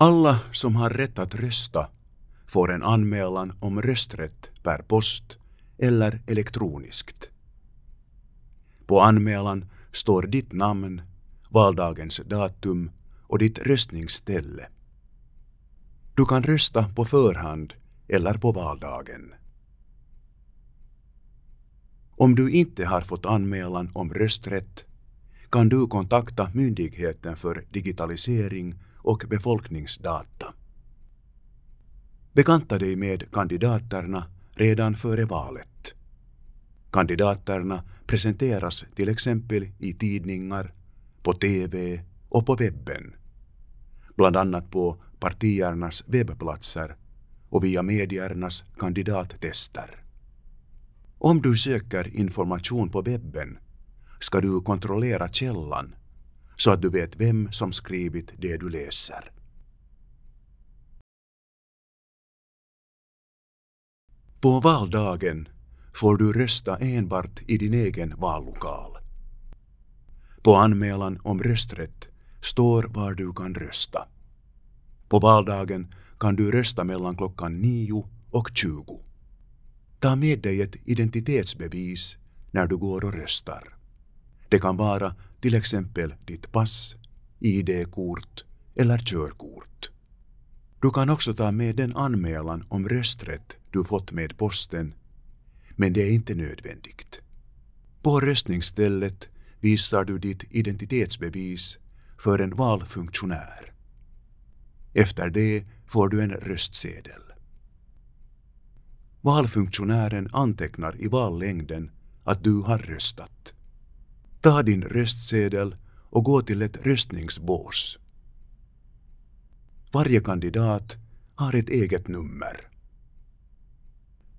Alla som har rätt att rösta får en anmälan om rösträtt per post eller elektroniskt. På anmälan står ditt namn, valdagens datum och ditt röstningsställe. Du kan rösta på förhand eller på valdagen. Om du inte har fått anmälan om rösträtt kan du kontakta Myndigheten för digitalisering och befolkningsdata. Bekanta dig med kandidaterna redan före valet. Kandidaterna presenteras till exempel i tidningar, på TV och på webben. Bland annat på partiernas webbplatser och via mediernas kandidattester. Om du söker information på webben ska du kontrollera källan så att du vet vem som skrivit det du läser. På valdagen får du rösta enbart i din egen vallokal. På anmälan om rösträtt står var du kan rösta. På valdagen kan du rösta mellan klockan 9 och 20. Ta med dig ett identitetsbevis när du går och röstar. Det kan vara till exempel ditt pass, ID-kort eller körkort. Du kan också ta med den anmälan om rösträtt du fått med posten, men det är inte nödvändigt. På röstningsstället visar du ditt identitetsbevis för en valfunktionär. Efter det får du en röstsedel. Valfunktionären antecknar i vallängden att du har röstat. Ta din röstsedel och gå till ett röstningsbås. Varje kandidat har ett eget nummer.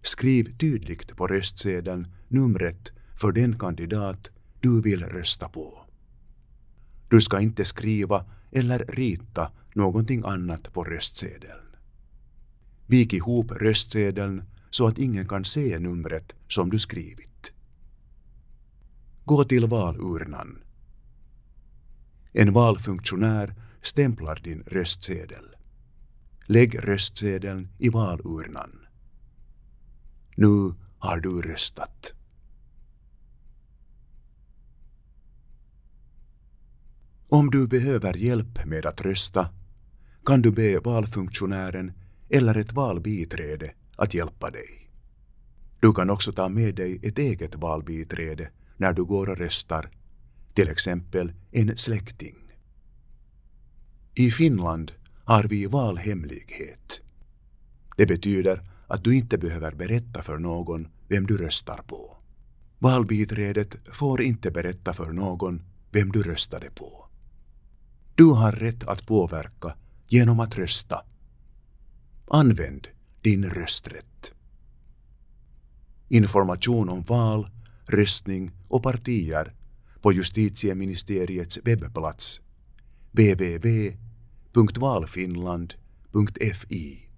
Skriv tydligt på röstsedeln numret för den kandidat du vill rösta på. Du ska inte skriva eller rita någonting annat på röstsedeln. Vik ihop röstsedeln så att ingen kan se numret som du skrivit. Gå till valurnan. En valfunktionär stämplar din röstsedel. Lägg röstsedeln i valurnan. Nu har du röstat. Om du behöver hjälp med att rösta kan du be valfunktionären eller ett valbiträde att hjälpa dig. Du kan också ta med dig ett eget valbiträde när du går och röstar, till exempel en släkting. I Finland har vi valhemlighet. Det betyder att du inte behöver berätta för någon vem du röstar på. Valbiträdet får inte berätta för någon vem du röstade på. Du har rätt att påverka genom att rösta. Använd din rösträtt. Information om val röstning och partier på justitieministeriets webbplats www.valfinland.fi